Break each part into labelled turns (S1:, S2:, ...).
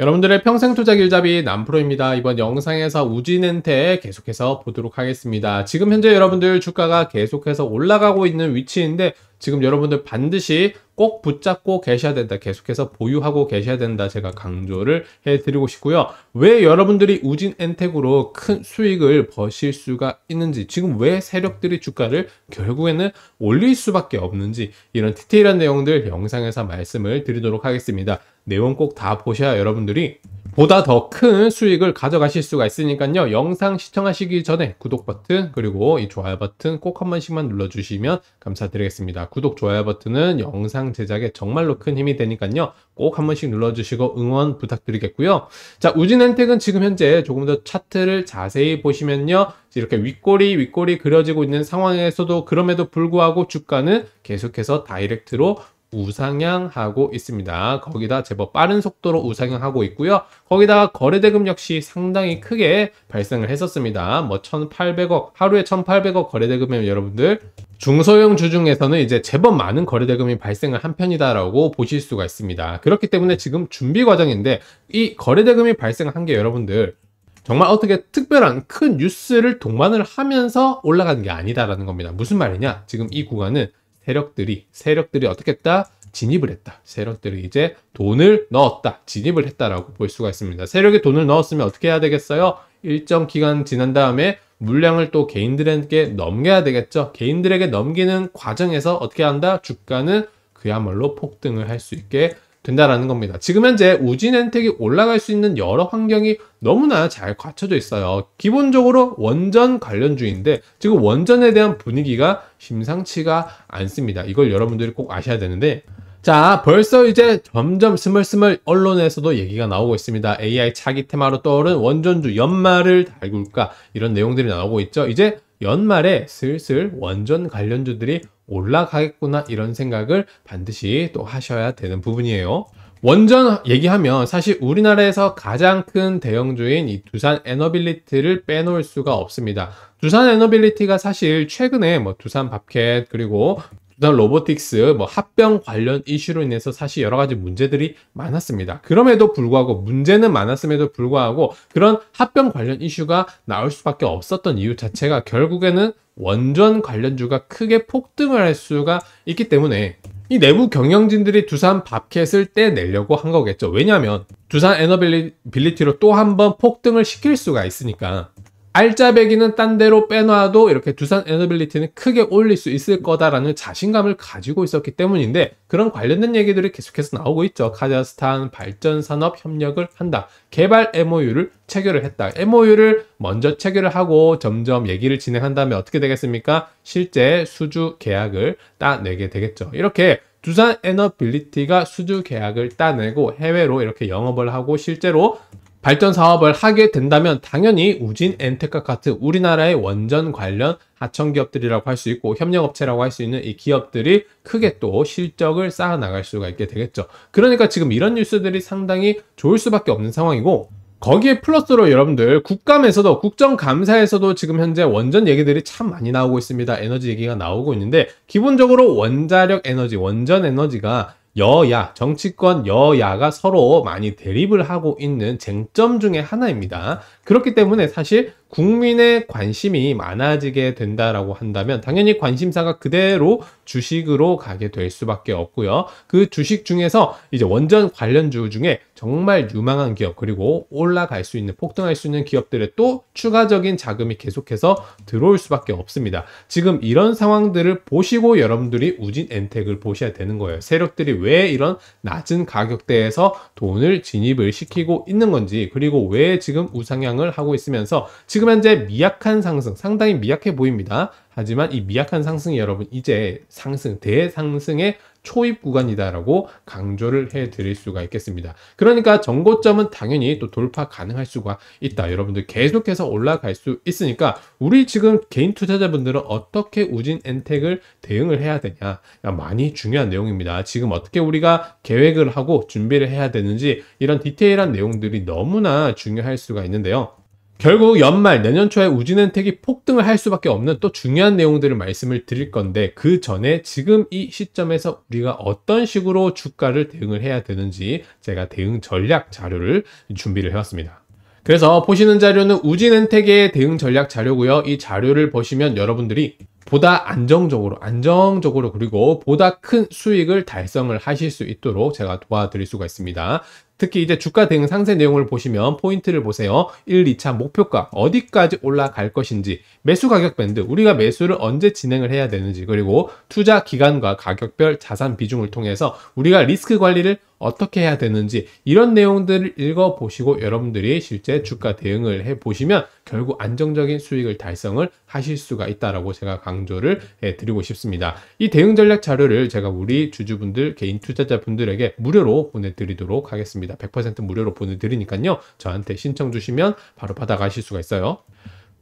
S1: 여러분들의 평생 투자 길잡이 남프로입니다. 이번 영상에서 우진엔테 계속해서 보도록 하겠습니다. 지금 현재 여러분들 주가가 계속해서 올라가고 있는 위치인데 지금 여러분들 반드시 꼭 붙잡고 계셔야 된다. 계속해서 보유하고 계셔야 된다. 제가 강조를 해드리고 싶고요. 왜 여러분들이 우진 엔텍으로 큰 수익을 버실 수가 있는지, 지금 왜 세력들이 주가를 결국에는 올릴 수밖에 없는지 이런 디테일한 내용들 영상에서 말씀을 드리도록 하겠습니다. 내용 꼭 다 보셔야 여러분들이 보다 더 큰 수익을 가져가실 수가 있으니까요. 영상 시청하시기 전에 구독 버튼 그리고 이 좋아요 버튼 꼭 한 번씩만 눌러주시면 감사드리겠습니다. 구독, 좋아요 버튼은 영상 제작에 정말로 큰 힘이 되니까요. 꼭 한 번씩 눌러주시고 응원 부탁드리겠고요. 자, 우진엔텍은 지금 현재 조금 더 차트를 자세히 보시면요. 이렇게 윗꼬리 윗꼬리 그려지고 있는 상황에서도 그럼에도 불구하고 주가는 계속해서 다이렉트로 우상향하고 있습니다. 거기다 제법 빠른 속도로 우상향하고 있고요. 거기다가 거래대금 역시 상당히 크게 발생을 했었습니다. 뭐 1,800억, 하루에 1,800억 거래대금이면 여러분들 중소형 주중에서는 이제 제법 많은 거래대금이 발생을 한 편이다라고 보실 수가 있습니다. 그렇기 때문에 지금 준비 과정인데 이 거래대금이 발생한 게 여러분들 정말 어떻게 특별한 큰 뉴스를 동반을 하면서 올라간 게 아니다라는 겁니다. 무슨 말이냐? 지금 이 구간은 세력들이 세력들이 어떻게 했다? 진입을 했다. 세력들이 이제 돈을 넣었다. 진입을 했다라고 볼 수가 있습니다. 세력이 돈을 넣었으면 어떻게 해야 되겠어요? 일정 기간 지난 다음에 물량을 또 개인들에게 넘겨야 되겠죠. 개인들에게 넘기는 과정에서 어떻게 한다? 주가는 그야말로 폭등을 할 수 있게 된다라는 겁니다. 지금 현재 우진 엔택이 올라갈 수 있는 여러 환경이 너무나 잘 갖춰져 있어요. 기본적으로 원전 관련주인데 지금 원전에 대한 분위기가 심상치가 않습니다. 이걸 여러분들이 꼭 아셔야 되는데 자, 벌써 이제 점점 스멀스멀 언론에서도 얘기가 나오고 있습니다. AI 차기 테마로 떠오른 원전주 연말을 달굴까 이런 내용들이 나오고 있죠. 이제 연말에 슬슬 원전 관련주들이 올라가겠구나 이런 생각을 반드시 또 하셔야 되는 부분이에요. 원전 얘기하면 사실 우리나라에서 가장 큰 대형주인 이 두산 에너빌리티를 빼놓을 수가 없습니다. 두산 에너빌리티가 사실 최근에 뭐 두산 밥캣 그리고 그다 로보틱스 뭐 합병 관련 이슈로 인해서 사실 여러 가지 문제들이 많았습니다. 그럼에도 불구하고 문제는 많았음에도 불구하고 그런 합병 관련 이슈가 나올 수밖에 없었던 이유 자체가 결국에는 원전 관련주가 크게 폭등을 할 수가 있기 때문에 이 내부 경영진들이 두산 밥켓을 떼내려고 한 거겠죠. 왜냐하면 두산 에너빌리티로 또 한 번 폭등을 시킬 수가 있으니까 알짜배기는 딴 데로 빼놔도 이렇게 두산 에너빌리티는 크게 올릴 수 있을 거다라는 자신감을 가지고 있었기 때문인데 그런 관련된 얘기들이 계속해서 나오고 있죠. 카자흐스탄 발전산업 협력을 한다. 개발 MOU를 체결을 했다. MOU를 먼저 체결을 하고 점점 얘기를 진행한다면 어떻게 되겠습니까? 실제 수주 계약을 따내게 되겠죠. 이렇게 두산 에너빌리티가 수주 계약을 따내고 해외로 이렇게 영업을 하고 실제로 발전 사업을 하게 된다면 당연히 우진 엔테카 카트 우리나라의 원전 관련 하청 기업들이라고 할 수 있고 협력업체라고 할 수 있는 이 기업들이 크게 또 실적을 쌓아 나갈 수가 있게 되겠죠. 그러니까 지금 이런 뉴스들이 상당히 좋을 수밖에 없는 상황이고 거기에 플러스로 여러분들 국감에서도 국정감사에서도 지금 현재 원전 얘기들이 참 많이 나오고 있습니다. 에너지 얘기가 나오고 있는데 기본적으로 원자력 에너지, 원전 에너지가 여야, 정치권 여야가 서로 많이 대립을 하고 있는 쟁점 중의 하나입니다. 그렇기 때문에 사실 국민의 관심이 많아지게 된다라고 한다면 당연히 관심사가 그대로 주식으로 가게 될 수밖에 없고요. 그 주식 중에서 이제 원전 관련주 중에 정말 유망한 기업 그리고 올라갈 수 있는 폭등할 수 있는 기업들에 또 추가적인 자금이 계속해서 들어올 수밖에 없습니다. 지금 이런 상황들을 보시고 여러분들이 우진 엔텍을 보셔야 되는 거예요. 세력들이 왜 이런 낮은 가격대에서 돈을 진입을 시키고 있는 건지 그리고 왜 지금 우상향 조정을 하고 있으면서 지금 현재 미약한 상승, 상당히 미약해 보입니다. 하지만 이 미약한 상승이 여러분 이제 상승, 대상승의 초입 구간이다라고 강조를 해 드릴 수가 있겠습니다. 그러니까 정고점은 당연히 또 돌파 가능할 수가 있다. 여러분들 계속해서 올라갈 수 있으니까 우리 지금 개인 투자자분들은 어떻게 우진 엔텍을 대응을 해야 되냐 많이 중요한 내용입니다. 지금 어떻게 우리가 계획을 하고 준비를 해야 되는지 이런 디테일한 내용들이 너무나 중요할 수가 있는데요. 결국 연말 내년 초에 우진엔텍이 폭등을 할 수밖에 없는 또 중요한 내용들을 말씀을 드릴 건데 그 전에 지금 이 시점에서 우리가 어떤 식으로 주가를 대응을 해야 되는지 제가 대응 전략 자료를 준비를 해왔습니다. 그래서 보시는 자료는 우진엔텍의 대응 전략 자료고요. 이 자료를 보시면 여러분들이 보다 안정적으로 안정적으로 그리고 보다 큰 수익을 달성을 하실 수 있도록 제가 도와드릴 수가 있습니다 특히 이제 주가 대응 상세 내용을 보시면 포인트를 보세요. 1, 2차 목표가 어디까지 올라갈 것인지, 매수 가격 밴드, 우리가 매수를 언제 진행을 해야 되는지, 그리고 투자 기간과 가격별 자산 비중을 통해서 우리가 리스크 관리를 어떻게 해야 되는지 이런 내용들을 읽어보시고 여러분들이 실제 주가 대응을 해보시면 결국 안정적인 수익을 달성을 하실 수가 있다라고 제가 강조를 예, 드리고 싶습니다. 이 대응 전략 자료를 제가 우리 주주분들, 개인 투자자분들에게 무료로 보내드리도록 하겠습니다. 있습니다. 100% 무료로 보내드리니까요. 저한테 신청 주시면 바로 받아가실 수가 있어요.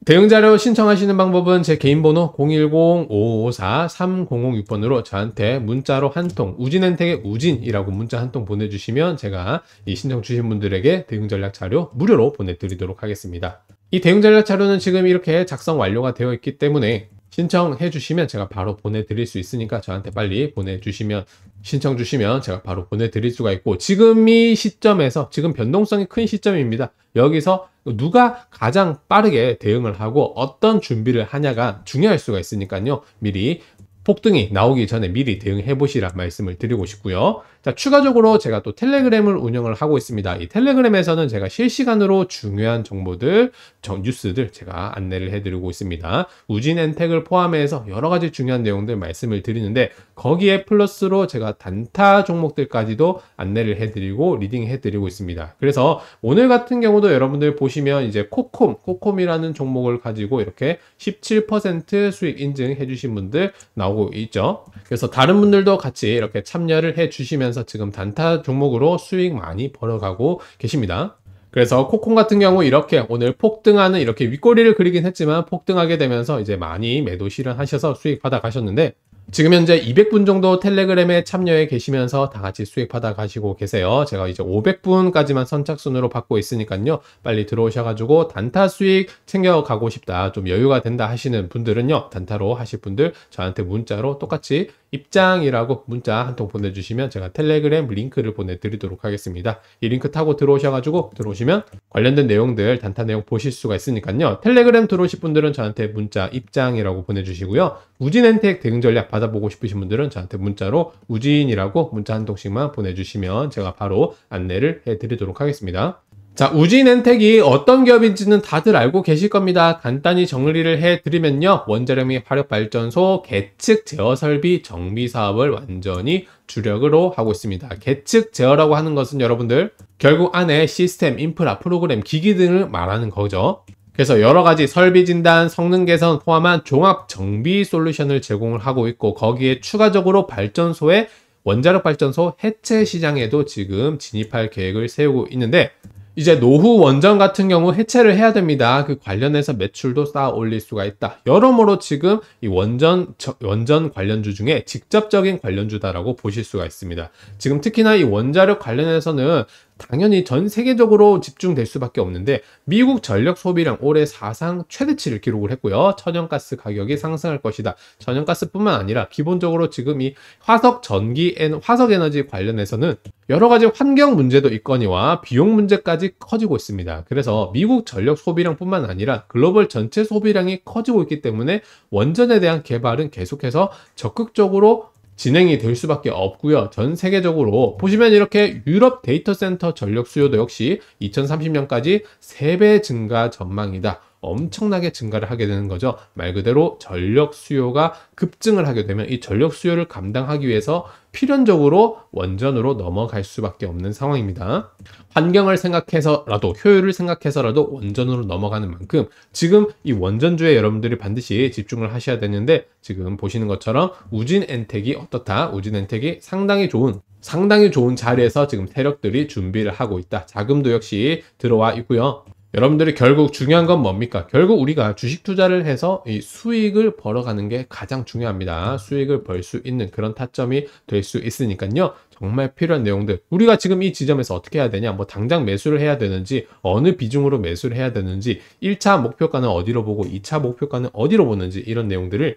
S1: 대응 자료 신청하시는 방법은 제 개인 번호 0 1 0 5 5 4 3 0 0 6번으로 저한테 문자로 한 통, 우진엔택의 우진이라고 문자 한 통 보내주시면 제가 이 신청 주신 분들에게 대응 전략 자료 무료로 보내드리도록 하겠습니다. 이 대응 전략 자료는 지금 이렇게 작성 완료가 되어 있기 때문에 신청해 주시면 제가 바로 보내드릴 수 있으니까 저한테 빨리 보내주시면 신청 주시면 제가 바로 보내드릴 수가 있고 지금 이 시점에서 지금 변동성이 큰 시점입니다. 여기서 누가 가장 빠르게 대응을 하고 어떤 준비를 하냐가 중요할 수가 있으니까요. 미리 폭등이 나오기 전에 미리 대응해 보시라 말씀을 드리고 싶고요. 자, 그러니까 추가적으로 제가 또 텔레그램을 운영을 하고 있습니다. 이 텔레그램에서는 제가 실시간으로 중요한 정보들, 정, 뉴스들 제가 안내를 해드리고 있습니다. 우진 엔텍을 포함해서 여러 가지 중요한 내용들 말씀을 드리는데 거기에 플러스로 제가 단타 종목들까지도 안내를 해드리고 리딩해드리고 있습니다. 그래서 오늘 같은 경우도 여러분들 보시면 이제 코콤, 코콤이라는 종목을 가지고 이렇게 17% 수익 인증해 주신 분들 나오고 있죠. 그래서 다른 분들도 같이 이렇게 참여를 해 주시면서 하면서 지금 단타 종목으로 수익 많이 벌어가고 계십니다. 그래서 코콘 같은 경우 이렇게 오늘 폭등하는 이렇게 윗꼬리를 그리긴 했지만 폭등하게 되면서 이제 많이 매도 실현하셔서 수익 받아 가셨는데 지금 현재 200분 정도 텔레그램에 참여해 계시면서 다 같이 수익 받아 가시고 계세요. 제가 이제 500분까지만 선착순으로 받고 있으니까요. 빨리 들어오셔가지고 단타 수익 챙겨가고 싶다. 좀 여유가 된다 하시는 분들은요. 단타로 하실 분들 저한테 문자로 똑같이 입장이라고 문자 한 통 보내주시면 제가 텔레그램 링크를 보내드리도록 하겠습니다. 이 링크 타고 들어오셔가지고 들어오시면 관련된 내용들 단타 내용 보실 수가 있으니까요. 텔레그램 들어오실 분들은 저한테 문자 입장이라고 보내주시고요. 우진엔텍 대응 전략 받아보고 싶으신 분들은 저한테 문자로 우진이라고 문자 한 통씩만 보내주시면 제가 바로 안내를 해드리도록 하겠습니다. 자, 우진엔텍이 어떤 기업인지는 다들 알고 계실 겁니다. 간단히 정리를 해드리면요. 원자력및 화력발전소 계측 제어 설비 정비 사업을 완전히 주력으로 하고 있습니다. 계측 제어라고 하는 것은 여러분들 결국 안에 시스템, 인프라, 프로그램, 기기 등을 말하는 거죠. 그래서 여러 가지 설비 진단, 성능 개선 포함한 종합 정비 솔루션을 제공을 하고 있고 거기에 추가적으로 발전소의 원자력 발전소 해체 시장에도 지금 진입할 계획을 세우고 있는데 이제 노후 원전 같은 경우 해체를 해야 됩니다. 그 관련해서 매출도 쌓아 올릴 수가 있다. 여러모로 지금 이 원전 저, 원전 관련주 중에 직접적인 관련주다라고 보실 수가 있습니다. 지금 특히나 이 원자력 관련해서는 당연히 전 세계적으로 집중될 수밖에 없는데 미국 전력 소비량 올해 사상 최대치를 기록을 했고요. 천연가스 가격이 상승할 것이다. 천연가스뿐만 아니라 기본적으로 지금 이 화석 전기 엔 화석 에너지 관련해서는 여러 가지 환경 문제도 있거니와 비용 문제까지 커지고 있습니다. 그래서 미국 전력 소비량뿐만 아니라 글로벌 전체 소비량이 커지고 있기 때문에 원전에 대한 개발은 계속해서 적극적으로 진행이 될 수밖에 없고요. 전 세계적으로 보시면 이렇게 유럽 데이터 센터 전력 수요도 역시 2030년까지 3배 증가 전망이다. 엄청나게 증가를 하게 되는 거죠. 말 그대로 전력 수요가 급증을 하게 되면 이 전력 수요를 감당하기 위해서 필연적으로 원전으로 넘어갈 수밖에 없는 상황입니다. 환경을 생각해서라도 효율을 생각해서라도 원전으로 넘어가는 만큼 지금 이 원전주에 여러분들이 반드시 집중을 하셔야 되는데 지금 보시는 것처럼 우진 엔텍이 어떻다? 우진 엔텍이 상당히 좋은 상당히 좋은 자리에서 지금 세력들이 준비를 하고 있다. 자금도 역시 들어와 있고요. 여러분들이 결국 중요한 건 뭡니까? 결국 우리가 주식 투자를 해서 이 수익을 벌어가는 게 가장 중요합니다. 수익을 벌 수 있는 그런 타점이 될 수 있으니까요. 정말 필요한 내용들 우리가 지금 이 지점에서 어떻게 해야 되냐 뭐 당장 매수를 해야 되는지 어느 비중으로 매수를 해야 되는지 1차 목표가는 어디로 보고 2차 목표가는 어디로 보는지 이런 내용들을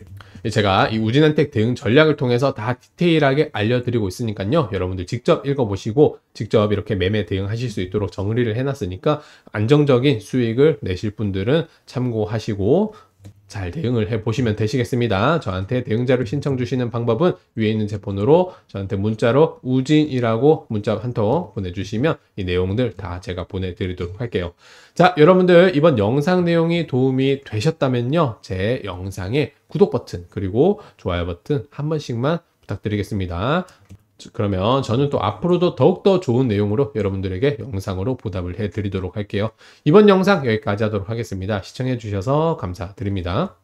S1: 제가 이 우진한택 대응 전략을 통해서 다 디테일하게 알려드리고 있으니까요 여러분들 직접 읽어보시고 직접 이렇게 매매 대응하실 수 있도록 정리를 해놨으니까 안정적인 수익을 내실 분들은 참고하시고 잘 대응을 해 보시면 되시겠습니다. 저한테 대응 자료 신청 주시는 방법은 위에 있는 제폰으로 저한테 문자로 우진이라고 문자 한 통 보내주시면 이 내용들 다 제가 보내드리도록 할게요. 자, 여러분들 이번 영상 내용이 도움이 되셨다면요. 제 영상에 구독 버튼 그리고 좋아요 버튼 한 번씩만 부탁드리겠습니다. 그러면 저는 또 앞으로도 더욱더 좋은 내용으로 여러분들에게 영상으로 보답을 해드리도록 할게요. 이번 영상 여기까지 하도록 하겠습니다. 시청해주셔서 감사드립니다.